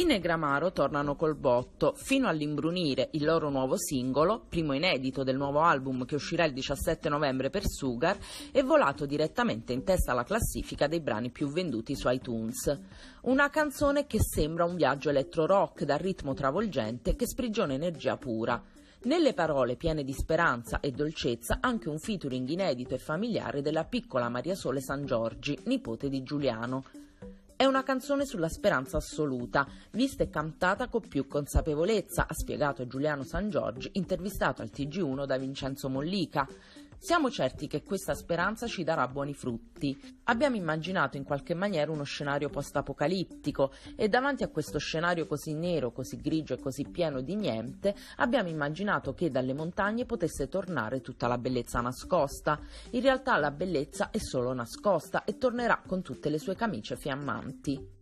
I Negramaro tornano col botto, fino all'imbrunire il loro nuovo singolo, primo inedito del nuovo album che uscirà il 17 novembre per Sugar, è volato direttamente in testa alla classifica dei brani più venduti su iTunes. Una canzone che sembra un viaggio elettro-rock dal ritmo travolgente che sprigiona energia pura. Nelle parole piene di speranza e dolcezza anche un featuring inedito e familiare della piccola Maria Sole San Giorgi, nipote di Giuliano. È una canzone sulla speranza assoluta, vista e cantata con più consapevolezza, ha spiegato Giuliano San Giorgi, intervistato al TG1 da Vincenzo Mollica. Siamo certi che questa speranza ci darà buoni frutti. Abbiamo immaginato in qualche maniera uno scenario post-apocalittico e davanti a questo scenario così nero, così grigio e così pieno di niente, abbiamo immaginato che dalle montagne potesse tornare tutta la bellezza nascosta. In realtà la bellezza è solo nascosta e tornerà con tutte le sue camicie fiammanti.